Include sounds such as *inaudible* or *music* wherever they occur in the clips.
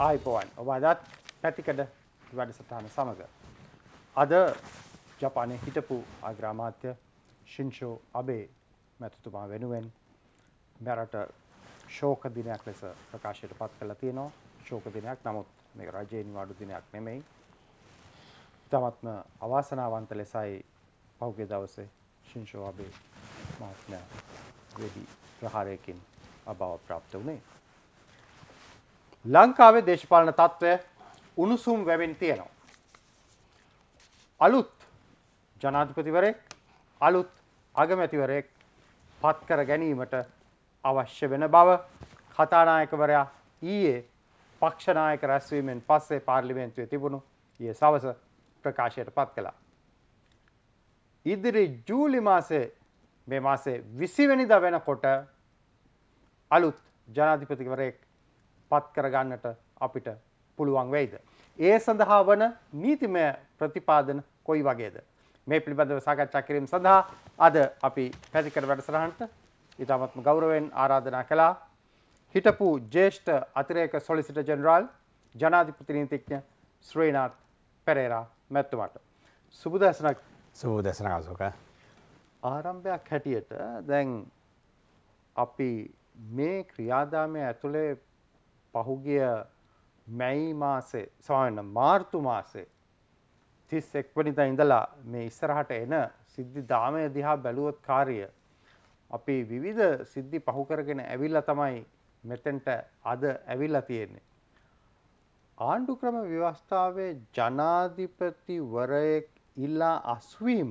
ආයිපෝවන් ඔබ අදත් පැතිකඩ වැඩසටහන සමඟ. අද ජපානය හිටපු අග්‍රාමාත්‍ය ශිංෂෝ අබේ මැතුතුමා වෙනුවෙන් මෙරට ශෝක දිනයක් ලෙස ප්‍රකාශයට පත් කළ තියෙනවා ශෝක දිනයක් නමුත් මේ රජයෙන් වඩු දිනයක් නෙමෙයි. ඉතාමත්ම අවාසනාවන්ත ලෙසයි පෞගේ දවසේ ශිංෂෝ අබේ මහත්මයා වෙඩි ප්‍රහාරයකින් අභාව ප්‍රාප්ත වුණේ. ලංකාවේ දේශපාලන තත්ත්වය උණුසුම් වැවෙන් තියෙනවා. අලුත් ජනාධිපතිවරයෙක් අලුත් අගමැතිවරයෙක් පත්කර ගැනීමට අවශ්‍ය වෙන බව කතානායකවරයා ඊයේ පක්ෂනායක රැස්වීමෙන් පස්සේ පාර්ලිමේන්තුවේ තිබුණු ඒ සවස ප්‍රකාශයට පත් කළා. ඉදිරි ජූලි මාසේ මේ මාසේ විසිවැනිද වෙනකොට අලුත් ජනාධිපතිවරයෙක් පත් කරගන්නට අපිට පුළුවන් වෙයිද. ඒ සඳහා වන නීතිමය ප්‍රතිපාදන කොයි වගේද. මේ පිළිබඳව සාකච්ඡා කිරීම සඳහා අද අපි පැතිකර වැඩසරහන්ට ඉතාමත්ම ගෞරවෙන් ආරාධනා කළා හිටපු ජේෂ්ඨ අතිරේක සොලිසිට ජනරාල් ජනාධිපතිනීතිඥ ශ්‍රීනාත් පෙරේරා මැත්තුමට. සුබදැසනක් සුබදැසන අසෝක. ආරම්භයක් හැටියට දැන් අපි මේ ක්‍රියාදාමය ඇතුළේ පහුගිය මැයි මාසේ සමාවෙන්න මාර්තු මාසේ තිස් එක්වනිදා ඉඳලා මේ ඉස්සරහට එන සිද්ධි දාමය දිහා බැලුවොත් කාර්ය අපි විවිධ සිද්ධි පහු කරගෙන ඇවිල්ලා තමයි මෙතෙන්ට අද ඇවිල්ලා තියෙන්නේ. ආණ්ඩු ක්‍රම ව්‍යවස්ථාවේ ජනාධිපතිවරයෙක් ඉල්ලා අස්වීම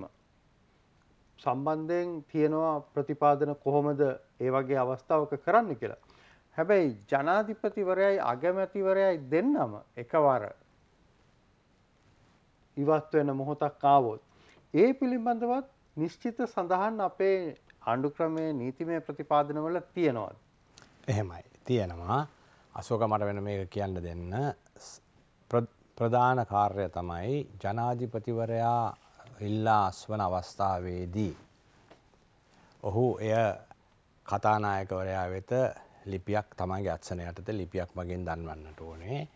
සම්බන්ධයෙන් තියෙනවා ප්‍රතිපාදන කොහොමද ඒ වගේ අවස්ථාවක කරන්න කියලා. හැබැයි ජනාධිපතිවරයයි අගමැතිවරයයි දෙන්නම එකවර ඉවත් වෙන මොහොතක් ආවොත් ඒ පිළිබඳවත් නිශ්චිත සඳහන් අපේ ආණ්ඩු ක්‍රමයේ නීතිමය ප්‍රතිපාදනවල තියෙනවද. එහෙමයි තියෙනවා අසෝක මට වෙන මේක කියන්න දෙන්න ප්‍රධාන කාර්ය තමයි ජනාධිපතිවරයා ඉල්ලා අස්වන අවස්ථාවේදී. ඔහු එය කතානායකවරයා වෙත ලිපියක් තමන්ගේ අත්සන යටත ලිපියක් මගින් දන්වන්නට ඕනේ.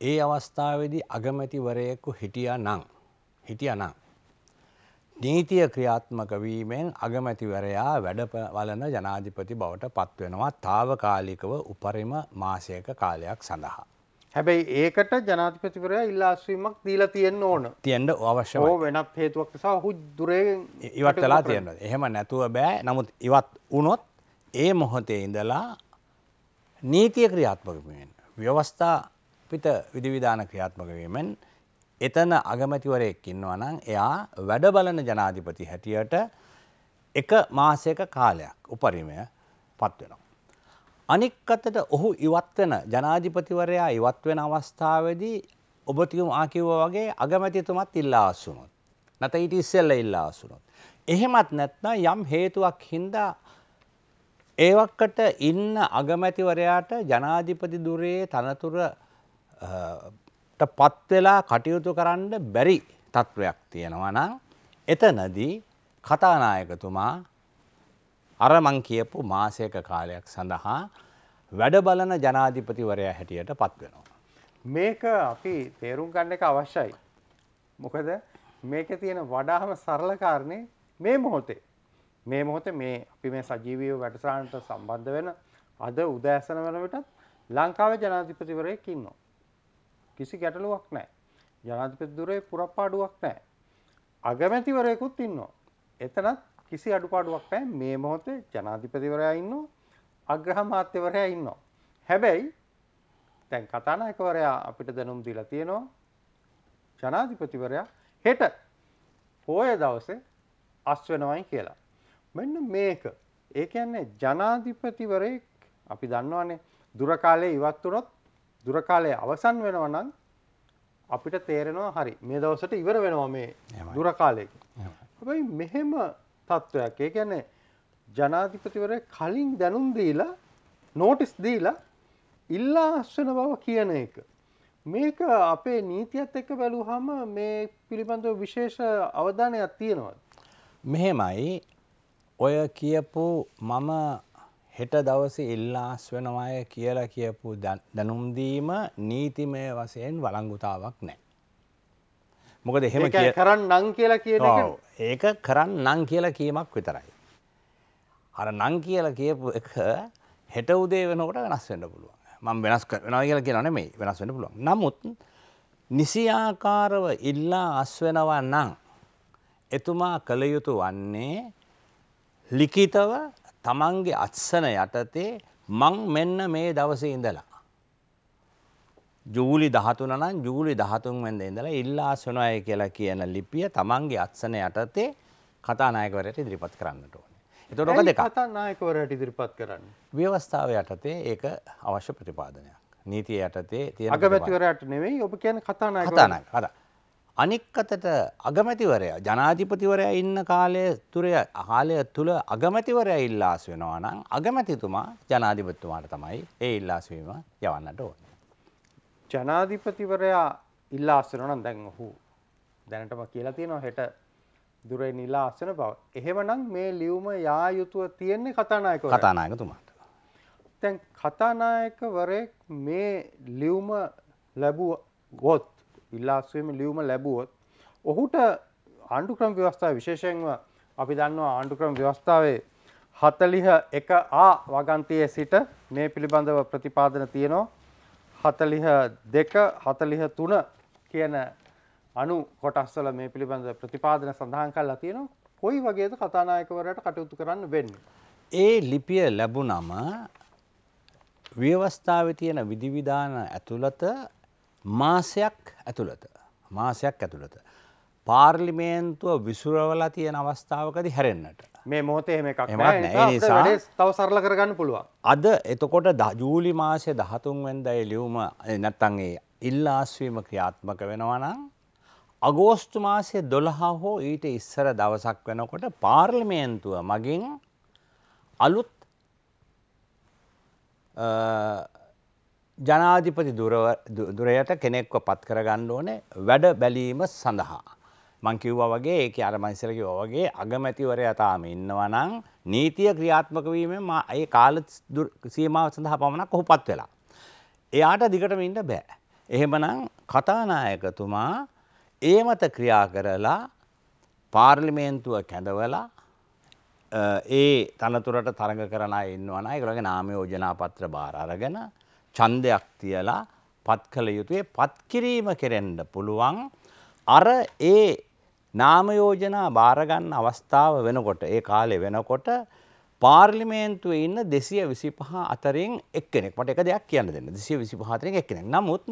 ඒ අවස්ථාවේදී අගමැතිවරයෙකු හිටියා නං. හිටිය නම්. නීතිය ක්‍රියාත්මක වීමෙන් අගමැතිවරයා වැඩවලන ජනාධිපති බවට පත්වෙනවා තාවකාලිකව උපරිම මාසයක කාලයක් සඳහා. හැබැයි ඒකට ජනාතිපතිවරය ඉල්ලාස්වීමක් දීලා තියෙන් ඕන තියෙන්ට අවශ්‍ය වෙනත් හේතුවක් නිසා හු දුරේ ඉවටලා තියෙන එහෙම නැතුව බෑ නමුත් ඉවත් වනොත් ඒ මොහොතේ ඉඳලා නීතිය ක්‍රියාත්මකමෙන් ව්‍යවස්ථා පිට විධවිධාන ක්‍රියාත්මකවීමෙන් එතන අගමැතිවරයෙක් ඉන්නවා නම් එයා වැඩ බලන ජනාධිපති හැටියට එක මාසයක කාලයක් උපරිමය පත්වෙනවා. අනික් අතට ඔහු ඉවත්වෙන ජනාධිපතිවරයා ඉවත්වෙන අවස්ථාවදී ඔබතිකම ආකිව්ව වගේ අගමැතිතුමත් ඉල්ලාසුනොත්. නැත ඊට ඉස්සෙල්ල ඉල්ලාසුනොත්. එහෙමත් නැත්න යම් හේතුවක් හින්දා ඒවක්කට ඉන්න අගමැතිවරයාට ජනාධිපති දුරේ තනතුරට පත්වෙලා කටයුතු කරන්න බැරි තත්ත්වයක් තියෙනවනම් එතනදී කතානායකතුමා අරමං කියපු මාසයක කාලයක් සඳහා වැඩ බලන ජනාධිපතිවරයා හැටියට පත්වෙනවා. මේක අපි තේරුම් ගන්න එක අවශ්‍යයි. මොකද මේක තියෙන වඩාහම සරලකාරණය මේ මොහොතේ මේ මොහොතේ මේ අපි මේ සජීවීව වැඩසටහනට සම්බන්ධ වෙන අද උදෑසන වන විටත් ලංකාවේ ජනාධිපතිවරයෙක් ඉන්නවා. කිසි ගැටලුවක් නැහැ. ජනාධිපති දුරේ පුරප්පාඩුවක් නැහැ. අගමැතිවරයෙකුත් ඉන්නවා. එතනත් කිසි අඩුපාඩුවක් නැහැ. මේ මොහොතේ ජනාධිපතිවරයා ඉන්නවා. අග්‍රහමාත්‍යවරයා ඉන්නවා. හැබැයි දැන් කතානායකවරයා අපිට දැනුම් දීලා තියෙනවා. ජනාධිපතිවරයා හෙට පෝය දවසේ අස් වෙනවයි කියලා. මෙන්න මේක. ඒ කියන්නේ ජනාධිපතිවරයෙක් අපි දන්නවානේ දුර කාලේ ඉවත් වුණොත් දුර කාලේ අවසන් වෙනවා නම් අපිට තේරෙනවා හරි මේ දවසට ඉවර වෙනවා මේ දුර කාලේ. හැබැයි මෙහෙම තත්වයක්. ඒ කියන්නේ ජනාධිපතිවරයෙක් කලින් දැනුම් දීලා නෝටිස් දීලා ඉල්ලා අස්වන බව කියන එක. මේක අපේ නීතියත් එක්ක බැලුවහම මේ පිළිබඳව විශේෂ අවධානයක් තියෙනවා. මෙහෙමයි ඔය කියපු මම හෙට දවසේ ඉල්ලාස් වෙනවාය කියලා කියපු දැනුම්දීම නීතිමය වසයෙන් වලංගුතාවක් නෑ. මොකද එහෙම කරන්න නං කියලා කිය ඒක කරන්න නං කියලා කියීමක් විතරයි. අර නං කියලා කියපු එක හෙට උදේ වෙනකොට වෙනස් වෙන්න පුළුවන් මම වෙනස් කරනවා කියලා කියන නෙමෙයි වෙනස් වෙන්න පුළුවන්. නමුත් නිසියාකාරව ඉල්ලා අස් වෙනවා නම් එතුමා කළ යුතු වන්නේ ලිඛිතව තමන්ගේ අත්සන යටතේ මං මෙන්න මේ දවසේ ඉඳලා ජූලි 13 නම් ජූලි 13 වෙනිදා ඉඳලා ඉල්ලා සනෝය කියලා කියන ලිපිය තමන්ගේ අත්සන යටතේ කතානායකවරයාට ඉදිරිපත් කරන්නට ඕනේ. එතකොට ඔක දෙකක්. කතානායකවරයාට ඉදිරිපත් කරන්න. ව්‍යවස්ථාව යටතේ ඒක අවශ්‍ය ප්‍රතිපාදනයක්. නීතිය යටතේ තියෙන අගමැතිවරයාට නෙවෙයි ඔබ කියන්නේ කතානායකවරයාට. කතානායක. හරි. අනික් අතට අගමැතිවරයා ජනාධිපතිවරයා ඉන්න කාලය තුරය කාලය තුළ අගමැතිවරයා ඉල්ලාස් වෙනවා නම් අගමැතිතුමා ජනාධිපතිතුමාට තමයි ඒ ඉල්ලාස්වීම යවන්නට ඕන. ජනාධිපතිවරයා ඉල්ලාස්සන නම් දැන් ඔහු දැනටම කියලා තියෙනවා හෙට දුරේ නිලාස්සන බව. එහෙමනම් මේ ලියුම යා යුතුව තියෙන්නේ කතානායක කතානායකතුමාට. දැන් කතානායකවරයෙක් මේ ලියුම ලැබුවොත් ඉල්ලාස්වීම ලියුම ලැබුවොත් ඔහුට ආණ්ඩුක්‍රම ව්‍යවස්ථාව විශේෂයෙන්ව අපි දන්නවා ආණ්ඩුක්‍රම ව්‍යවස්ථාවේ හතලිහ එක ආ වගන්තයේ සිට මේ පිළිබඳව ප්‍රතිපාදන තියෙනවා හතලිහ දෙක හතලිහ තුන කියන අනු කොටස්වල මේ පිළිබඳ ප්‍රතිපාදන සඳහන් කල්ලා තියෙනවා කොයි වගේද කතානායකවරට කටයුතු කරන්න වෙන්න. ඒ ලිපිය ලැබුනම ව්‍යවස්ථාව තියෙන විදිවිධාන ඇතුළත මාසයක් ඇතුළත මාසයක් ඇතුළත පාර්ලිමේන්තුව විසුරවලා තියෙන අවස්ථාවකද හැරෙන්න්නට මේ මොහොතේ එහෙම එකක් නෑ තව සරල කරගන්න පුළුවන් අද එතකොට ජූලි මාසය දහතුන් වෙන්දයි ලියුම නැත්තන් ඒ ඉල්ලාස්වීම ක්‍රියාත්මක වෙනවනම් අගෝස්තු මාසය දොළහා හෝ ඊට ඉස්සර දවසක් වෙනකොට පාර්ලිමේන්තුව මගින් අලුත් ජනාධිපති දුරයට කෙනෙක්ව පත් කරගන්න ඕනේ වැඩ බැලීම සඳහා. මංකිව්වා වගේ ඒක අරමංසරකි වගේ අගමැතිවරයතාම ඉන්නවනං නීතිය ක්‍රියාත්මකවීම ඒ කාල සීමාව සඳහා පමණක් ඔහු පත් වෙලා. එයාට දිගටම ඉන්න බෑ. එහෙමනම් කතානායකතුමා ඒ මත ක්‍රියා කරලා පාර්ලිමේන්තුව කැඳවලා ඒ තනතුරට තරඟ කරන ඉන්නවන එකලගේ නාමයෝජනා පත්‍ර භාර අරගෙන ඡන්දයක් තියලා පත් කළ යුතුය පත් කිරීම කෙරෙන්න පුළුවන් අර ඒ නාම යෝජනා බාර ගන්න අවස්ථාව වෙනකොට ඒ කාලේ වෙනකොට පාර්ලිමේන්තුවේ ඉන්න 225 අතරින් එක්කෙනෙක් මට එක දෙයක් කියන්න දෙන්න 225 අතරින් එක්කෙනෙක් නමුත්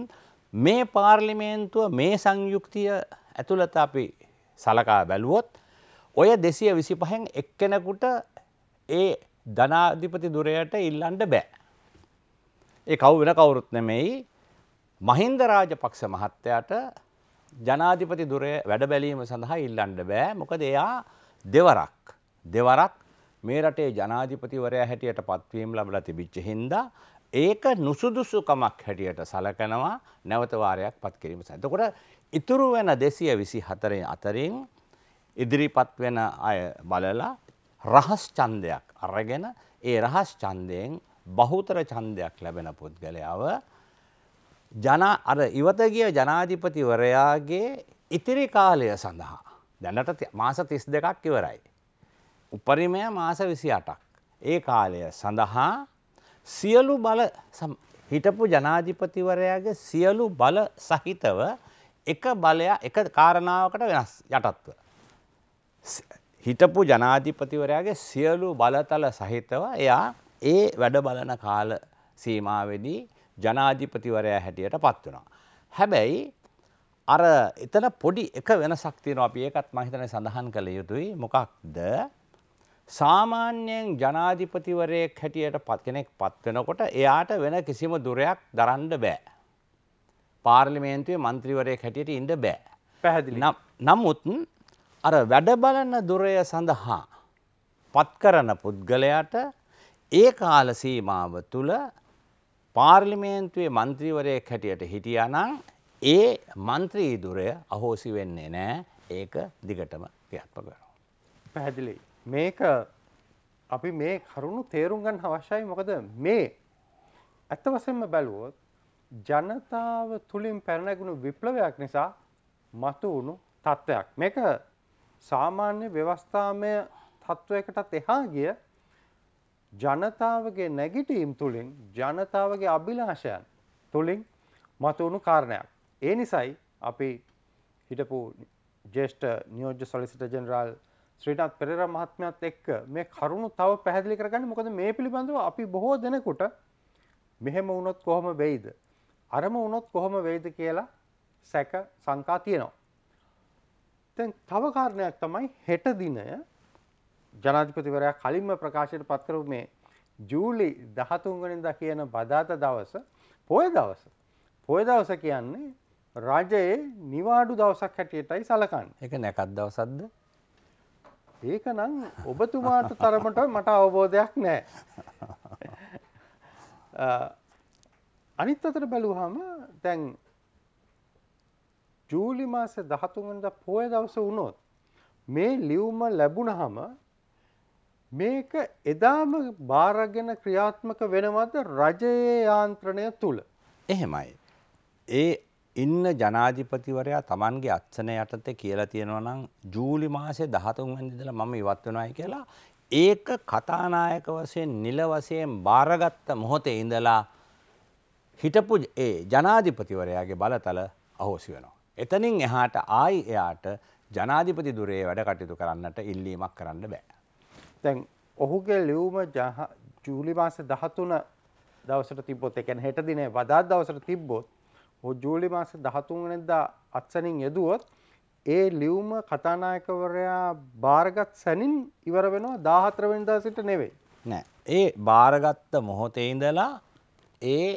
මේ පාර්ලිමේන්තුව මේ සංයුක්තිය ඇතුළත අපි සලකා බැලුවොත් ඔය 225න් එක්කෙනෙකුට ඒ ධනාධිපති දුරයට ඉල්ලන්න බෑ ඒ කව් වෙන කවුරුත් නෙමෙයි මහින්ද රාජපක්ෂ මහත්තයාට ජනාධිපති දුරේ වැඩ බැලීම සඳහා ඉල්ලන්න බෑ මොකද එයා දෙවරක් දෙවරක් මේ රටේ ජනාධිපතිවරයා හැටියට පත්වීම ලැබලා තිබිච්ච හින්දා ඒක නුසුදුසුකමක් හැටියට සලකනවා නැවත වාරයක් පත් කිරීම සඳහා. එතකොට ඉතුරු වෙන 224 අතරින් ඉදිරිපත් වෙන අය බලලා රහස් ඡන්දයක් අරගෙන ඒ රහස් ඡන්දයෙන් බහුතර ඡන්දයක් ලැබෙන පුද්ගලයාව ජනා අර ඉවත ගිය ජනාධිපතිවරයාගේ ඉතිරි කාලය සඳහා දැනට මාස 32ක් ඉවරයි. උපරිමය මාස 28ක්. ඒ කාලය සඳහා සියලු බල හිටපු ජනාධිපතිවරයාගේ සියලු බල සහිතව එක බලය එක කාරණාවකට වෙනස් යටත්ව. හිටපු ජනාධිපතිවරයාගේ සියලු බලතල සහිතව එයා ඒ වැඩ බලන කාල සීමාවෙදී ජනාධිපතිවරයා හැටියට පත් වුණා. හැබැයි අර එතන පොඩි එක වෙනසක් තියෙනවා අපි ඒකත් මම හිතන්නේ සඳහන් කළ යුතුයි මොකක්ද සාමාන්‍යයෙන් ජනාධිපතිවරයෙක් හැටියට පත් කෙනෙක් පත් වෙනකොට එයාට වෙන කිසිම දුරයක් දරන්න බෑ. පාර්ලිමේන්තුවේ മന്ത്രിවරයෙක් හැටියට ඉන්න බෑ. පැහැදිලි. නමුත් අර වැඩ බලන දුරය සඳහා පත් කරන පුද්ගලයාට ඒ කාල සීමාව තුළ පාර්ලිමේන්තුවේ මන්ත්‍රීවරයෙක් හැටියට හිටියානම් ඒ මන්ත්‍රීදුරය අහෝසි වෙන්නේ නෑ ඒක දිගටම ක්‍රියාත්මක වෙනවා. පැහැදිලි. මේක අපි මේ කරුණු තේරුම් ගන්න අවශ්‍යයි මොකද මේ ඇත්ත වශයෙන්ම බැලුවොත් ජනතාව තුලින් පැනනගුණු විප්ලවයක් නිසා මතු වුණු තත්ත්වයක්. මේක සාමාන්‍ය ව්‍යවස්ථාමය තත්ත්වයකටත් එහා ගිය ජනතාවගේ නැගිටීම් තුළින් ජනතාවගේ අභිලාෂයන් තුළින් මතුවුණු කාරණයක්. ඒ නිසයි අපි හිටපු ජේෂ්ඨ නියෝජ්‍ය සොලිසිට ජෙනරාල් ශ්‍රීටත් පෙරර මහත්මයත් එක්ක මේ කරුණු තව පැහැදිලි කරගන්න මොකද මේ පිළිබඳව අපි බොහෝ දෙනකොට මෙහෙම වුණොත් කොහොම වෙයිද. අරම වුණොත් කොහොම වෙයිද කියලා සැක සංකා තියෙනවා. තැන් තවකාරණයක් තමයි හෙට දිනය ජනාධිපතිවරයා කලින්ම ප්‍රකාශයට පත්කරු මේ ජූලි දහතුන්ගනින්ද කියන බදාත දවස පොය දවස. පොය දවස කියන්නේ රජයේ නිවාඩු දවසක් හැටියටයි සලකන්න එක නැකත් දවසද්ද ඒක නම් ඔබතුමාට තරමට මට අවබෝධයක් නෑ *laughs* අනිත් අතට බැලුහම තැන් ජූලි මාස දහතුන්ද පොය දවස වුණොත් මේ ලියවම ලැබුණහම මේක එදාම භාරගෙන ක්‍රියාත්මක වෙනවද රජයේ යාන්ත්‍රණය තුළ. එහෙමයි. ඒ ඉන්න ජනාධිපතිවරයා තමන්ගේ අත්සන යටතේ කියලා තියෙනවා නම් ජූලි මාසේ 13 වෙනිදාලා මම ඉවත් වෙනවායි කියලා ඒක කතානායක වශයෙන් නිල වශයෙන් බාරගත්ත මොහොතේ ඉඳලා හිටපු ඒ ජනාධිපතිවරයාගේ බලතල අහෝසි වෙනවා. එතනින් එහාට ආයි එයාට ජනාධිපති ධුරයේ වැඩ කටයුතු කරන්නට ඉල්ලීමක් කරන්න බෑ. දැන් ඔහුගේ ලියුම ජූලි මාස 13 දවසට තිබ්බොත් ඒ කියන්නේ හෙට දිනේ වදාත් දවසට තිබ්බොත් ඔහු ජූලි මාස 13 වෙනිදා අත්සනින් යෙදුවොත් ඒ ලියුම කතානායකවරයා බාරගත් සැනින් ඉවර වෙනවා 14 වෙනිදා සිට නෙවෙයි නෑ ඒ බාරගත්ත මොහොතේ ඉඳලා ඒ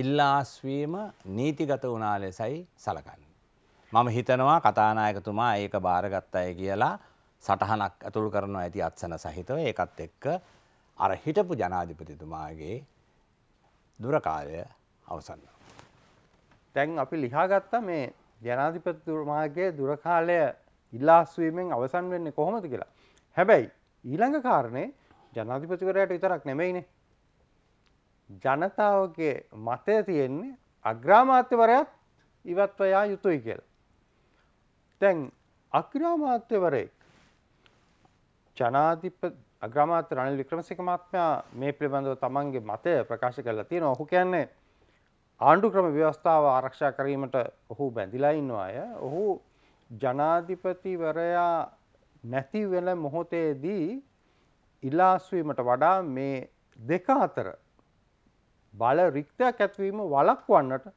ඉල්ලාස්වීම නීතිගත වුණා ලෙසයි සලකන්නේ මම හිතනවා කතානායකතුමා ඒක බාරගත් අය කියලා සටහනක් ඇතුළු කරනවා ඇති අත්සන සහිතව ඒකත් එක්ක අර හිටපු ජනාධිපතිතුමාගේ දුරකාලය අවසන්න. තැන් අපි ලිහාගත්තා මේ ජනාධිපතිතුමාගේ දුරකාලය ඉල්ලාස්වීමෙන් අවසන් වෙන්නේ කොහොමද කියලා. හැබැයි ඊළඟ කාරණේ ජනාධිපතිකරයට විතරක් නෙමෙයිනේ. ජනතාවගේ මතය තියෙන්නේ අග්‍රාමාත්‍යවරයත් ඉවත්වයා යුතුයි කියලා. තැන් අග්‍රාමාත්‍යවරේ ජනාධිප අග්‍රාමාත්‍ය රනිල් වික්‍රමසිංහ මහත්මයා මේ පිළිබඳව තමන්ගේ මතය ප්‍රකාශ කරලා තියෙනවා. ඔහු කියන්නේ ආණ්ඩු ක්‍රම ව්‍යවස්ථාව ආරක්ෂා කිරීමට ඔහු බැඳිලා ඉන්න අය. ඔහු ජනාධිපතිවරයා නැති වෙන මොහොතේදී ඉලාස් වීමට වඩා මේ දෙක අතර බල රික්තයක් ඇතිවීම වළක්වන්නට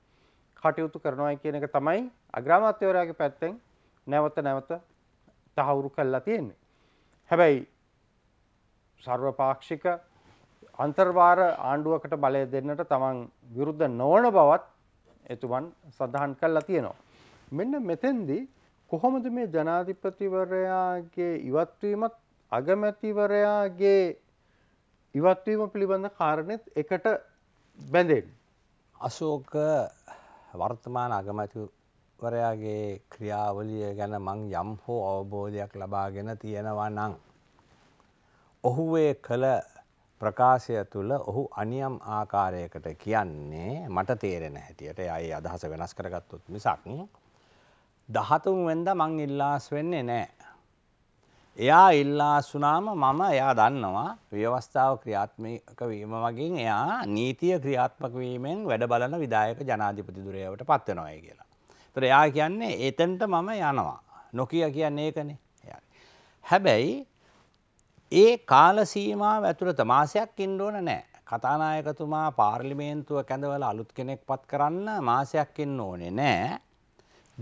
කටයුතු කරනවායි කියන එක තමයි අග්‍රාමාත්‍යවරයාගේ පැත්තෙන් නැවත නැවත තහවුරු කරලා තියෙන්නේ. හැබැයි සර්වපාක්ෂික අන්තර්වාර ආණ්ඩුවකට බලය දෙන්නට තමන් විරුද්ධ නොවන බවත් එතුමන් සඳහන් කල්ලා තියෙනවා. මෙන්න මෙතෙන්දී කොහොමද මේ ජනාධිපතිවරයාගේ ඉවත්වීමත් අගමැතිවරයාගේ ඉවත්වීම පිළිබඳ කාරණෙත් එකට බැඳෙන්. අශෝක වර්තමාන අගමැති වරයාගේ ක්‍රියාවලිය ගැන මං යම් හෝ අවබෝධයක් ලබාගෙන තියෙනවා නං. ඔහු ඒ කළ ප්‍රකාශය තුළ ඔහු අනියම් ආකාරයකට කියන්නේ මට තේරෙන හැටියට යයි අදහස වෙනස් කරගත්තුත් මිසක් දහතුන් වෙන්ද මං ඉල්ලාස් වෙන්නේ නෑ. එයා ඉල්ලාසුනාම මම එයා දන්නවා ව්‍යවස්ථාව ක්‍රියාත්මක වීම වගින් එයා නීතිය ක්‍රියාත්මක වීමෙන් වැඩ බලන විදායක ජනාධිපතිදුරයවට පත්වනොය කියලා. තොර එයා කියන්නේ එතැන්ට මම යනවා. නොකිය කියන්නේ ඒකනේ. හැබැයි ඒ කාලසීමාව ඇතුළත මාසයක් ඉන්න ඕන නෑ. කතානායකතුමා පාර්ලිමේන්තුව කැඳවල අලුත් කෙනෙක් පත් කරන්න මාසයක් ඉන්න ඕනේ නෑ.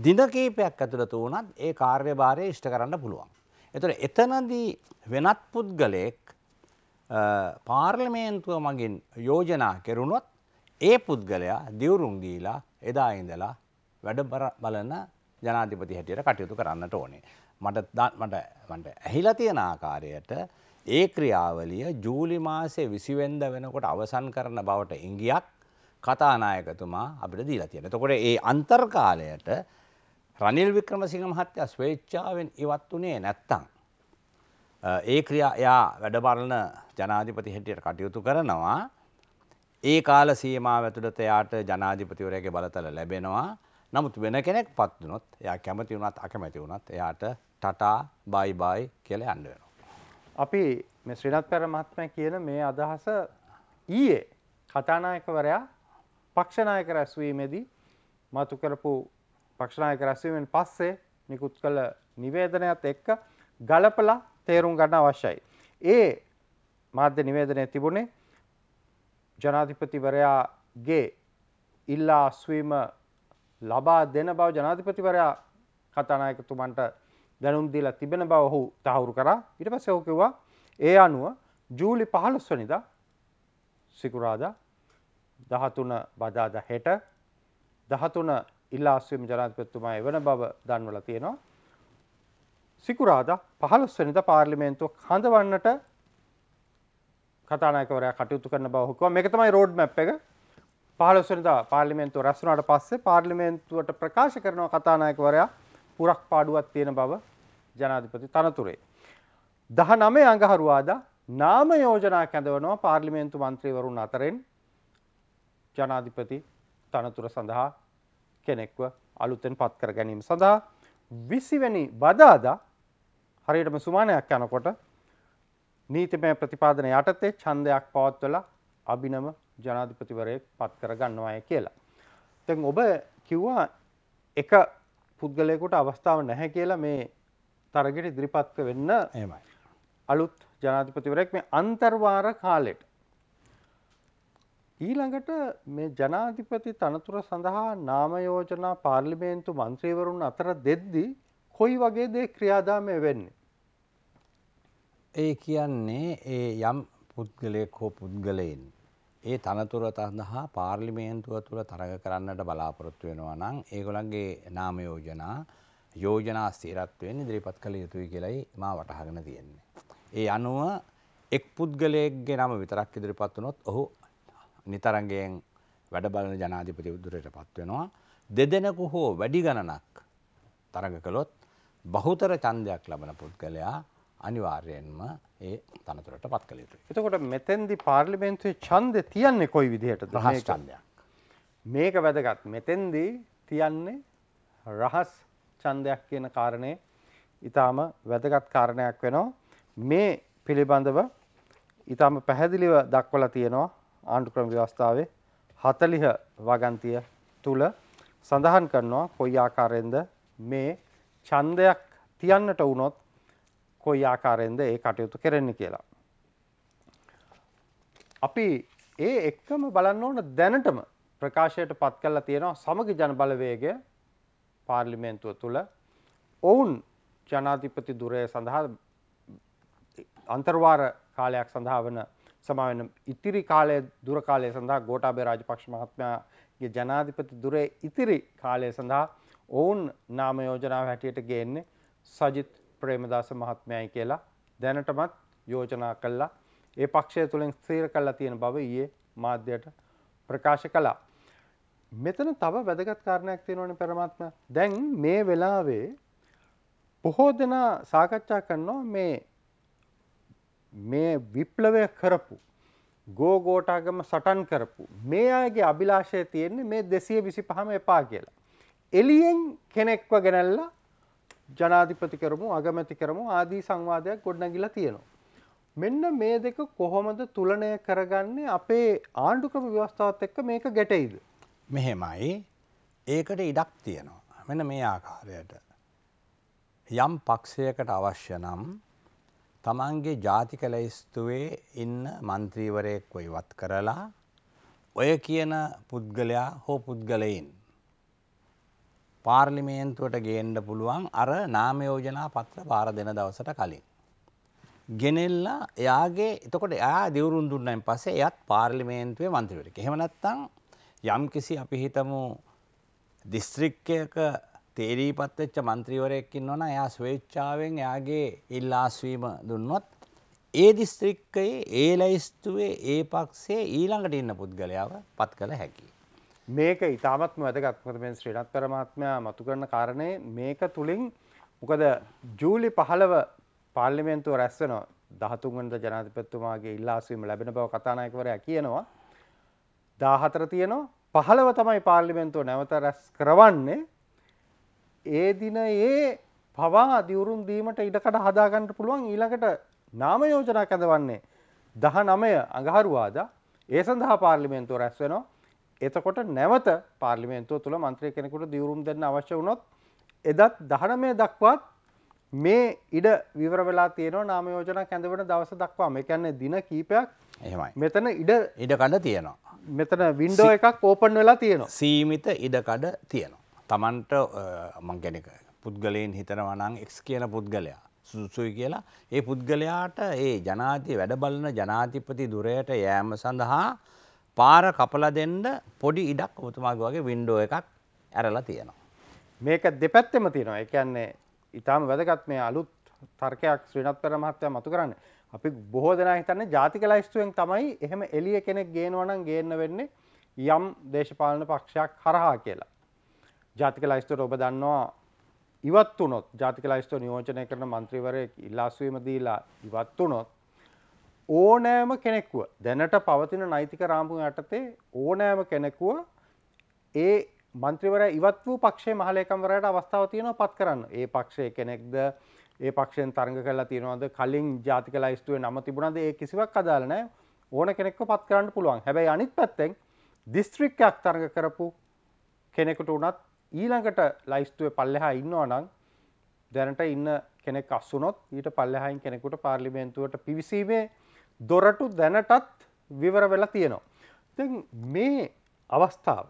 දින කීපයක් ඇතුළත වුණත් ඒ කාර්යභාරය ඉෂ්ට කරන්න පුළුවන්. එතට එතනදී වෙනත් පුද්ගලයෙක් පාර්ලිමේන්තුව මගින් යෝජනා කෙරුණොත් ඒ පුද්ගලයා දිවුරුන් දීලා එදා ඉඳලා වැඩ බලන ජනාධිපති හැටියට කටයුතු කරන්නට ඕනේ. මට මට මට ඇහිලා තියෙන ආකාරයට ඒ ක්‍රියාවලිය ජූලි මාසේ විසිවෙන්ද වෙනකොට අවසන් කරන බවට ඉංගියක් කතානායකතුමා අපිට දීලා තියෙන. එතකොට ඒ අන්තර්කාලයට රනිල් වික්‍රමසිංහ මහත්තයා ස්වේච්ඡාවෙන් ඉවත් වුණේ නැත්තම් ඒ ක්‍රියා එයා වැඩබරන ජනාධිපති හැටියට කටයුතු කරනවා ඒ කාල සීමාව ඇතුළත එයාට ජනාධිපතිවරයාගේ බලතල ලැබෙනවා නමුත් වෙන කෙනෙක් පත් වුණොත් එයා කැමති වුණත් අකමැති වුණත් එයාට ටටා බයි බයි කියලා යන්න වෙනවා. අපි මේ ශ්‍රීනත් පැර මහත්මයා කියන මේ අදහස ඊයේ කතානායකවරයා පක්ෂනායක රැස්වීමේදී මතු කරපු පක්ෂනායක රැස්වීමෙන් පස්සේ නිකුත් කළ නිවේදනයත් එක්ක ගලපලා තේරුම් ගන්න අවශ්‍යයි. ඒ මාධ්‍ය නිවේදනය තිබුණේ ජනාධිපතිවරයාගේ ඉල්ලා අස්වීම ලබා දෙන බව ජනාධිපතිවරයා කතානායකතුමන්ට දැනුම් දීලා තිබෙන බව ඔහු තහවුරු කරා ඊට පස්සේ ඔහු කිව්වා ඒ අනුව ජූලි 15 වෙනිදා සිකුරාදා 13 බදාදා හෙට 13 ඉලාස්වීම ජනාධිපතිතුමා එවන බව දන්වලා තියෙනවා සිකුරාදා 15 වෙනිදා පාර්ලිමේන්තුව හඳවන්නට කතානායකවරයා කටයුතු කරන බව ඔහු කිව්වා මේක තමයි රෝඩ් මැප් එක පහලොස්සනදා පාර්ලිමෙන්න්තු රැස්වනට පස්සේ පාර්ලිමෙන්න්තුවට ප්‍රකාශ කරනව කතානායකවරයා පුරක් පාඩුවත් තියෙන බව ජනාධිපති තනතුරේ. දහ නමේ අඟහරුවාද නාම යෝජනා කැඳවනවා පාර්ලිමේන්තු මන්ත්‍රීවරුන් අතරෙන් ජනාධිපති තනතුර සඳහා කෙනෙක්ව අලුතෙන් පත්කර ගැනීම සඳහා විසිවැනි බදාදා හරියටම සුමානයක් යනකොට නීතිමය ප්‍රතිපාදන යටතේ ඡන්දයක් පවත්වලා අභිනම ජනාධිපතිවරයෙක් පත් කර ගන්නවාය කියලා. තැන් ඔබ කිව්වා එක පුද්ගලයකුට අවස්ථාව නැහැ කියලා මේ තරගෙට ඉදිරිපත්ක වෙන්න එමයි. අලුත් ජනාධිපතිවරයෙක් මේ අන්තර්වාර කාලෙට. ඊළඟට මේ ජනාධිපති තනතුර සඳහා නාමයෝජනා පාර්ලිමේන්තු මන්ත්‍රීවරුන් අතර දෙද්දි කොයි වගේ දේ ක්‍රියාදාමය වෙන්නේ. ඒ කියන්නේ ඒ යම් පුද්ගලයෙක් හෝ පුද්ගලයෙන් ඒ තනතුර තඳහා පාර්ලිමේන්තුව තුළ තරග කරන්නට බලාපොරොත්තු වෙනවා නම් ඒගොලන්ගේ නාම යෝජනා යෝජනා ස්ථීරත්වයෙන් ඉදිරිපත් කළ යුතුයි කියලයි මා වටහගෙන තියෙන්නේ. ඒ අනුව එක් පුද්ගලයෙක්ගේ නම විතරක් ඉදිරිපත් වුණොත් ඔහු නිතරංගයෙන් වැඩ බලන ජනාධිපති උදුරයට පත්වෙනවා. දෙදෙනකු හෝ වැඩි ගණනක් තරඟ කළොත් බහුතර ඡන්දයක් ලබන පුද්ගලයා අනිවාර්යයෙන්ම ඒ තනතුරට පත් කළ යුතුයි. එතකොට මෙතෙන්දි පාර්ලිමේන්තුවේ ඡන්දය තියන්නේ කොයි විදිහටද? රහස් ඡන්දයක්. මේක වැදගත්. මෙතෙන්දි තියන්නේ රහස් ඡන්දයක් කියන කාරණේ ඊටාම වැදගත් කාරණයක් වෙනවා. මේ පිළිබඳව ඊටාම පැහැදිලිව දක්වලා තියෙනවා ආණ්ඩුක්‍රම ව්‍යවස්ථාවේ 40 වගන්තිය තුල සඳහන් කරනවා කොයි ආකාරයෙන්ද මේ ඡන්දයක් තියන්නට වුණොත් කොයි ආකාරයෙන්ද ඒ කටයුතු කරන්නේ කියලා. අපි ඒ එක්කම බලන්න ඕන දැනටම ප්‍රකාශයට පත් කරලා තියෙනවා සමග ජන බලවේගය පාර්ලිමේන්තුව තුළ ඔවුන් ජනාධිපති දුරය සඳහා අන්තර්වාර කාලයක් සඳහා වන සමාවෙන ඉතිරි කාලය දුර කාලය සඳහා ගෝටාබේ රාජපක්ෂ මහත්මයාගේ ජනාධිපති දුරේ ඉතිරි කාලය සඳහා ඔවුන් නාම යෝජනාව හැටියට ගේන්නේ සජිත් ප්‍රේමදාස මහත්මයයි කියලා දැනටමත් යෝජනා කළා. ඒ පක්ෂය තුළින් ස්ථීර කළා තියෙන බව ඊයේ මාධ්‍යයට ප්‍රකාශ කළා. මෙතන තව වැදගත් කාරණයක් තියෙනවනේ පරමාත්ම. දැන් මේ වෙලාවේ බොහෝ දෙනා සාකච්ඡා කරනවා මේ මේ විප්ලවය කරපු ගෝගෝටාගම සටන් කරපු මේ අයගේ අභිලාෂය තියෙන්නේ මේ දෙසිය විසි පහම එපා කියලා. එලියෙන් කෙනෙක්ව ගැනැල්ලා ජනාධිපති කරමු අගමැති කරමු ආදී සංවාදයක් ගොඩනැගිලා තියෙනවා. මෙන්න මේ දෙක කොහොමද තුලනය කරගන්නේ අපේ ආණ්ඩුක්‍රම ව්‍යවස්ථාවත් එක්ක මේක ගැටෙයිද. මෙහෙමයි ඒකට ඉඩක් තියෙනවා. මෙන්න මේ ආකාරයට. යම් පක්ෂයකට අවශ්‍ය නම් තමන්ගේ ජාතික ලැයිස්තුවේ ඉන්න මන්ත්‍රීවරයෙක් කොයිවත් කරලා ඔය කියන පුද්ගලයා හෝ පුද්ගලයින් පාර්ලිමේන්තුවට ගේන්න පුළුවන් අර නාමයෝජනා පත්‍ර පාර දෙන දවසට කලින්. ගෙනෙල්ලා එයාගේ එතකොට එයා දිවුරුන් දුන්නයින් පස්සේ එයත් පාර්ලිමේන්තුවේ මන්ත්‍රීවරයෙක්. එහෙම නැත්නම් යම්කිසි අපි හිතමු දිස්ත්‍රික්කයක තේරීපත් වෙච්ච മന്ത്രിවරයෙක් ඉන්නවනම් එයා ස්වේච්ඡාවෙන් එයාගේ ඉල්ලාස්වීම දුන්නොත් ඒ දිස්ත්‍රික්කයේ ඒ ලැයිස්තුවේ ඒ පක්ෂයේ ඊළඟට ඉන්න පුද්ගලයාව පත් කළ හැකියි. මේක ඉතාමත්ම වැදගත්මතමෙන් ශ්‍රීනත් පරමාත්මයා මතු කරන කාරණය මේක තුළින් මොකද ජූලි පහළව පාර්ලිමෙන්තුව රැස්වන දහතුන්වද ජනාතිපත්තුමාගේ ඉල්ලාසවීම ලැබෙන බව කතානායකවරය කියනවා. දාහතර තියනවා පහළව තමයි පාර්ලිමෙන්තුව නැවත රැස් කරවන්නේ ඒ දින ඒ පවා අදිවුරුම් දීමට ඉඩකට හදාගන්නට පුළුවන් ඊළඟට නාම යෝජනා කැදවන්නේ දහ නමය අඟහරුවාද ඒ සඳහා පාර්ලිමෙන්තුව රැස් වෙනවා එතකොට නැවත පාර්ලිමේන්තුව තුළ මන්ත්‍රය කෙනෙකුට දියවරුම් දෙන්න අවශ්‍ය වුණොත් එදත් දහනමය දක්වත් මේ ඉඩ විවර වෙලා තියෙනවා නාමයෝජන කැඳවට දවස දක්වා මේකැන්නේ දින කීපයක් එහමයි මෙතන ඉඩ ඉඩකඩ තියෙනවා මෙතන වින්ඩෝ එකක් ඕපන් වෙලා තියෙනවා සීමිත ඉඩකඩ තියෙනවා තමන්ට මංගැනික පුද්ගලයෙන් හිතනවනං එක් කියන පුද්ගලයා සුසුයි කියලා ඒ පුද්ගලයාට ඒ ජනාති වැඩබලන ජනාතිපති දුරයට යෑම සඳහා පාර කපලා දෙන්න පොඩි ඉඩක් ඔබතුමාගේ වගේ වින්ඩෝ එකක් ඇරලා තියෙනවා. මේක දෙපැත්තෙම තියෙනවා. ඒ කියන්නේ ඊටාම වැදගත් මේ අලුත් තර්කයක් ශ්‍රීනත්තර මහත්තයා මතු කරන්න. අපි බොහෝ දෙනා හිතන්නේ ජාතික ලයිස්තුවෙන් තමයි එහෙම එළිය කෙනෙක් ගේනවා නම් ගේන්න වෙන්නේ යම් දේශපාලන පක්ෂයක් හරහා කියලා. ජාතික ලයිස්තුවට ඔබ දන්නවා ඉවත් වුණොත් ජාතික ලයිස්තුව නියෝජනය කරන මන්ත්‍රීවරයෙක් ඉල්ලාසුවීම දීලා ඉවත් වුණොත් ඕනෑම කෙනෙක්ව දැනට පවතින නෛතික රාම්පු යටතේ ඕනෑම කෙනෙකුව ඒ මන්ත්‍රවර ඉවත් වූ පක්ෂේ මහලයකම්වරයට අවස්ථාව තියෙනව පත් කරන්න ඒ පක්ෂය කෙනෙක්ද ඒ පක්ෂයෙන් තරග කරලා තියෙනවද කලින් ජාතික ලයිස්තුවේ නම තිබුණද ඒ කිසිවක් අදාලනෑ ඕන කෙනෙක්ව පත් කරන්න පුළුවන් හැබැයි අනිත් පැත්තෙන් දිස්ත්‍රික්කයක් තරග කරපු කෙනෙකුට වනත් ඊළඟට ලයිස්තුවේ පල්ලෙහා ඉන්නවනං දැනට ඉන්න කෙනෙක් අස්සුනොත් ඊට පල්ලෙහයින් කෙනෙකුට පාර්ලිමේන්තුවට පිවිසීමේ දොරටු දැනටත් විවර වෙලා තියෙනවා. ති මේ අවස්ථාව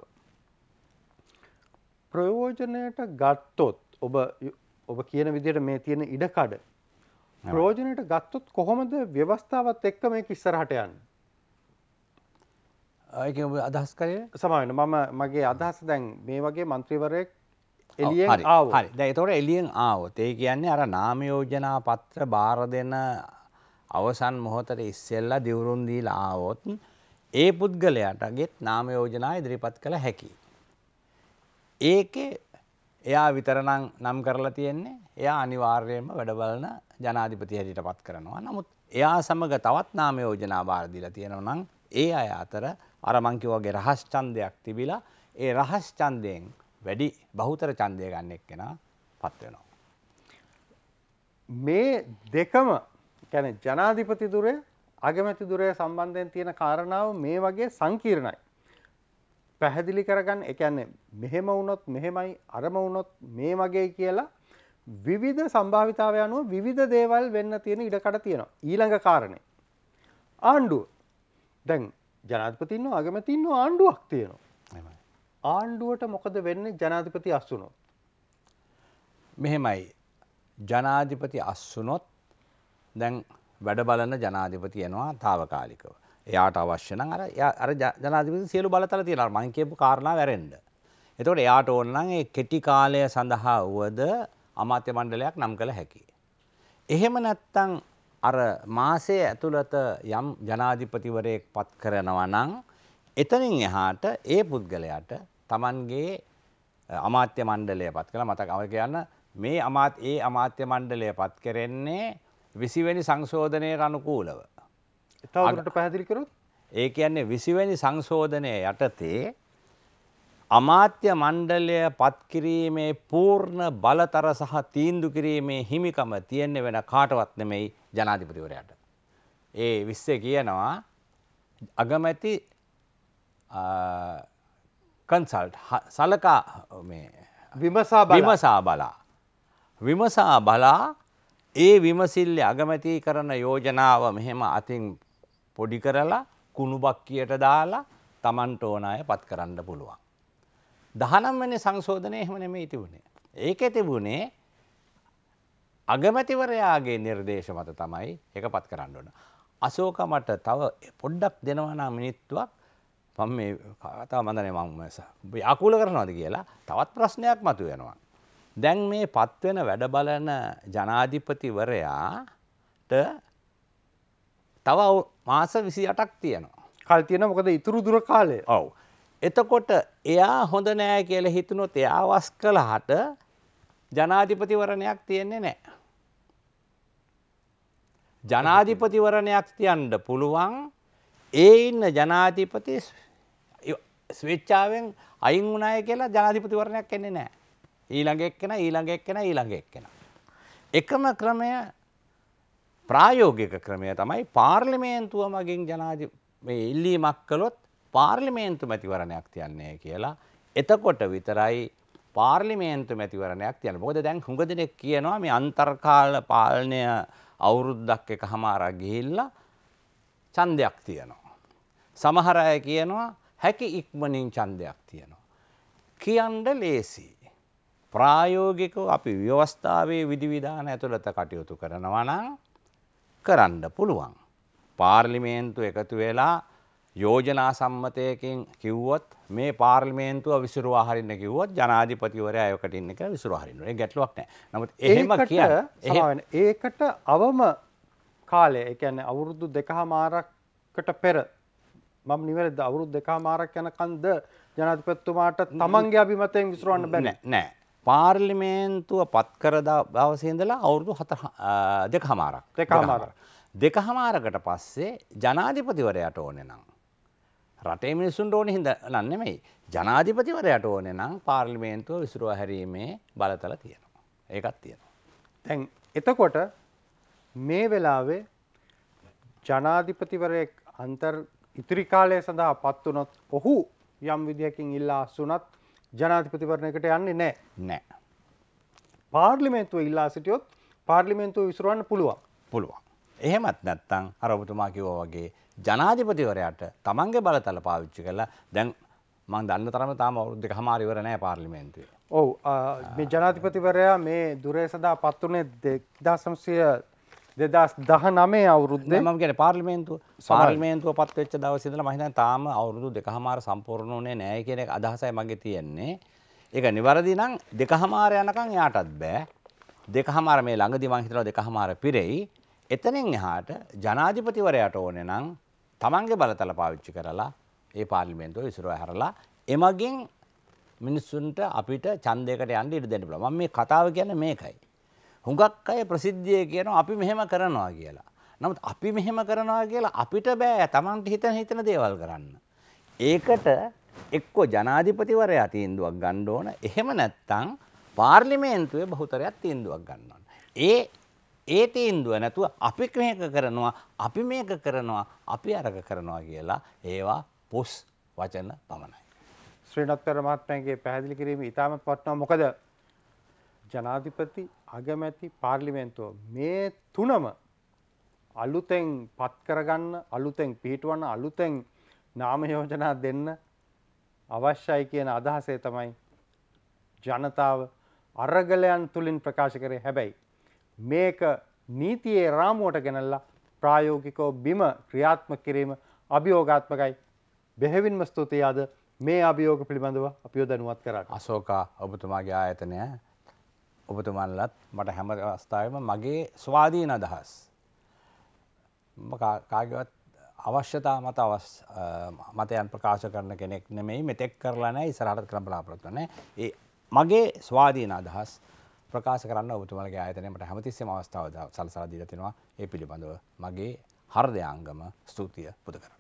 ප්‍රයෝජනයට ගත්තොත් ඔබ ඔබ කියන විදියට මේ තියෙන ඉඩකඩ ප්‍රෝජනයට ගත්තොත් කොහොමද ව්‍යවස්ථාවත් එක්ක මේ ඉස්සරහට යන්න ඒක අදහස් කරය සමයන මම මගේ අදහස දැන් මේ වගේ මන්ත්‍රීවරයෙක් එලියෙන් ආව දැතවට එලියෙන් ආවොත් ඒ කියන්නේ අර නාමයෝජනා පත්‍ර බාර දෙන අවසන් මොහොතට ඉස්සෙල්ලා දිවුරුන් දීලා ආවොත් ඒ පුද්ගලයාටගෙත් නාම යෝජනා ඉදිරිපත් කළ හැකි. ඒකේ එයා විතරනම් නම් කරලා තියෙන්නේ එයා අනිවාර්යයෙන්ම වැඩබලන ජනාධිපති හැටියට පත් කරනවා. නමුත් එයා සමග තවත් නාම යෝජනා බාර දීලා තියෙනවා නම් ඒ අය අතර අර මං කිව්වාගේ රහස් ඡන්දයක් තිබිලා ඒ රහස් ඡන්දයෙන් වැඩි බහුතර ඡන්දය ගන්න එක්කෙනා පත් වෙනවා. මේ දෙකම කියන්නේ ජනාධිපති දුරය අගමැති දුරය සම්බන්ධයෙන් තියෙන කාරණාව මේ වගේ සංකීර්ණයි. පැහැදිලි කරගන්න ඒ කියන්නේ මෙහෙම වුණොත් මෙහෙමයි අරම වුණොත් මේ වගේ කියලා විවිධ සම්භාවිතාව අනුව විවිධ දේවල් වෙන්න තියෙන ඉඩකඩ තියෙනවා. ඊළඟ කාරණේ ආණ්ඩුව. දැන් ජනාධිපති ඉන්නවා අගමැති ඉන්නවා ආණ්ඩුවක් තියෙනවා. ආණ්ඩුවට මොකද වෙන්නේ ජනාධිපති අස්සුනොත්. මෙහෙමයි ජනාධිපති අස්සුනොත් දැන් වැඩ බලන ජනාධිපති යනවා තාවකාලිකව. එයාට අවශ්‍ය නම් අර අර ජනාධිපති සියලු බලතල තියෙනවා. මම කියපු කාරණා වැරෙන්න. එතකොට එයාට ඕන නම් ඒ කෙටි කාලය සඳහා වුවද අමාත්‍ය මණ්ඩලයක් නම් කළ හැකි. එහෙම නැත්තම් අර මාසයේ ඇතුළත යම් ජනාධිපතිවරයෙක් පත් කරනවා නම් එතනින් එහාට ඒ පුද්ගලයාට Tamanගේ අමාත්‍ය මණ්ඩලය පත් කළා මතක අවය කියන්න මේ අමාත් ඒ අමාත්‍ය මණ්ඩලය පත් කරන්නේ විසිවැනි සංශෝධනයට අනුකූලව. එතට පැහැදිලිකරු ඒ කියන්නේ විසිවැනි සංශෝධනය යටතේ අමාත්‍ය මණ්ඩලය පත්කිරීමේ පූර්ණ බලතර සහ තීන්දු කිරීමේ හිමිකම තියෙන්නේ වෙන කාටවත් නෙමෙයි ජනාධිපතිවරයාට. ඒ විස්සේ කියනවා අගමැති කන්සල්ට් සලකා විමසා බලා විමසා බලා ඒ විමසිල්ල අගමැති කරන යෝජනාව මෙහෙම අතින් පොඩි කරලා කුණුබක්කියට දාලා තමන්ට ඕන අය පත් කරන්න පුළුවන්. දහනම් වන සංශෝධනය එහෙම නෙමේ තිබුණේ. ඒක තිබුණේ අගමැතිවරයාගේ නිර්දේශ මත තමයි එක පත් කරන්න ඕන. අසෝක මට තව පොඩ්ඩක් දෙනවනා මිනිත්තුවක් මම මේ කතා මඳනේ මම යකුල කරනවාද කියලා තවත් ප්‍රශ්නයක් මතු වෙනවා. දැන් මේ පත්වෙන වැඩ බලන ජනාධිපතිවරයාට තව මාස විසි අටක් තියනවා. කල් තියන මොකද ඉතුරු දුර කාලය ඔව. එතකොට එයා හොඳ නෑ කියල හිතනොත් එයා වස් කළ හට ජනාධිපතිවරණයක් තියෙන්නේ නෑ. ජනාධිපතිවරණයක් තියන්ට පුළුවන් ඒ ඉන්න ජනාධිපති ස්වේච්චාවෙන් අයින් වනාය කියලා ජනාධිපතිවරණයක් එන්නේ නෑ. ඊළඟ එක්කෙන ඊළඟ එක්කෙන ඊළඟ එක්කෙන. එකම ක්‍රමය ප්‍රායෝගික ක්‍රමය තමයි පාර්ලිමේන්තුව මගින් ජනාධි ඉල්ලීමක් කළොත් පාර්ලිමේන්තු මැතිවරණයක් තියන්නේ කියලා එතකොට විතරයි පාර්ලිමේන්තු මැතිවරණයක් තියන බොද දැන් හුඟ දෙනෙක් කියනවා මේ අන්තර්කාල පාලනය අවුරුද්දක් එක හමාරක් ගිහිල්ලා ඡන්දයක් තියනවා. සමහර අය කියනවා හැකි ඉක්මනින් ඡන්දයක් තියනවා. කියන්න ලේසි. ප්‍රායෝගිකව අපි ව්‍යවස්ථාවේ විධිවිධාන ඇතුළත කටයුතු කරනවා නම් කරන්න පුළුවන්. පාර්ලිමේන්තු එකතු වෙලා යෝජනා සම්මතයකින් කිව්වොත් මේ පාර්ලිමේන්තුව විසුරුවා හරින්න කිව්වොත් ජනාධිපතිවරයා ඒකට ඉන්න කියලා විසුරුවා හරින්න. ඒ ගැටලුවක් නැහැ. නමුත් එහෙම කියන ඒකට අවම කාලය, ඒ කියන්නේ අවුරුදු දෙකහමාරකට පෙර මම නිවැරදිද අවුරුදු දෙකහමාරක් යනකන්ද ජනාධිපතිතුමාට තමන්ගේ අභිමතයෙන් විසුරවන්න බැහැ. නෑ. පාර්ලිමේන්තුව පත්කර දවසේදලා අවුරුදු හත දෙක හමාරක් දෙක හමාරකට පස්සේ ජනාධිපතිවරයට ඕනෙ නම්. රටේ මිනිසුන් ඕන හිද නන්නෙමයි ජනාධිපතිවරයට ඕනෙ නම් පාර්ලිමේන්තුව විසුරුව හැරීමේ බලතල තියෙනවා. ඒකත් තියෙනවා. තැන් එතකොට මේ වෙලාවේ ජනාධිපතිවරයෙක් අන්තර් ඉතිරිකාලය සඳහා පත්වනොත් ඔහු යම් විදිහකින් ඉල්ලා සුනත් ජනාතිපතිවරණයකට යන්නේ නෑ නෑ. පාර්ලිමේන්තුව ඉල්ලා සිටියොත් පාර්ලිමේන්තුව විසුරුවන්න පුළුවන් පුළුවන්. එහෙමත් නැත්තං අරබතුමා කිවෝ වගේ ජනාධිපතිවරයට තමන්ගේ බලතල පාවිච්චි කලා දැන් මං දන්න තරම තාම අවුරුද්ධ හමාරිවර නෑ පාර්ලිමේන්තුවේ. ඔවු මේ ජනාතිපතිවරයා මේ දුරේ සදා පත්වනේ දෙදා සම්සය දෙදස් දහ නමේ අවුරුද්ද ම ගැන පාර්ලිමේන්තුව පාර්ලිමේන්තුව පත්වෙච්ච දවසිදල මහිතන් තාම අවුරුදු දෙකහමාර සම්පූර්ණ වනේ නෑ කියෙනෙක් අදහසයි මගේ තියෙන්නේ ඒක නිවරදි නම් දෙකහමාර යනකං යාටත් බෑ දෙකහමාර මේ ළඟදි මංහිතලව දෙකහමාර පිරෙයි එතනෙන් එහාට ජනාධිපතිවරයට ඕනෙ නම් තමන්ගේ බලතල පාවිච්චි කරලා ඒ පාර්ලිමේන්තුව විසුරුව හැරලා එමගින් මිනිස්සුන්ට අපිට චන්දයකට යන්න ඉඩ දෙන්න පුළුවන් මම මේ කතාව කියන්නේ මේකයි හුඟක් අය ප්‍රසිද්ධිය කියනවා අපි මෙහෙම කරනවා කියලා. නමුත් අපි මෙහෙම කරනවා කියලා අපිට බෑ Tamanට හිතන හිතන දේවල් කරන්න. ඒකට එක්කෝ ජනාධිපතිවරයා තීන්දුවක් ගන්න ඕන. එහෙම නැත්නම් පාර්ලිමේන්තුවේ බහුතරයක් තීන්දුවක් ගන්න ඕන. ඒ ඒ තීන්දුව නැතුව අපි මේක කරනවා අපි මේක කරනවා අපි අරග කරනවා කියලා ඒවා පොස් වචන පමණයි. ශ්‍රීනත්තර මහත්මයගේ පැහැදිලි කිරීම ඉතාම පටනවා මොකද ජනාධිපති අගමැති පාර්ලිමෙන්තුව මේ තුනම අලුතෙන් පත්කරගන්න අලුතෙන් පිහිටුවන්න අලුතෙන් නාමයෝජනා දෙන්න අවශ්‍යයි කියන අදහසේ තමයි ජනතාව අරගලයන් තුළින් ප්‍රකාශ කරේ හැබැයි මේක නීතියේ රාමුවට ගැනල්ලා ප්‍රායෝගිකෝ බිම ක්‍රියාත්ම කිරීම අභියෝගාත්මකයි බෙහෙවින්ම ස්තුතියි අද මේ අභියෝග පිළිබඳව අපියෝ දැනුවත් කරන්න අසෝකා ඔබතුමාගේ ආයතනය ඔබතුමන්ලත් මට හැම අවස්ථාවම මගේ ස්වාධීන අදහස් කාගවත් අවශ්‍යතා මත අවස් මතයන් ප්‍රකාශ කරන කෙනෙක් නෙමෙයි මෙතෙක් කරලාන ඉසරහට කරම් බලාපොරොත්වන ඒ මගේ ස්වාධීන අදහස් ප්‍රකාශ කරන්න ඔබතුමලගේ ආයතනයට හැමතිස්සම අවස්ථාව සල්සාදී තිනවා ඒ පිළිබඳව මගේ හර්දයාංගම ස්තුතිය පුද කරන්න.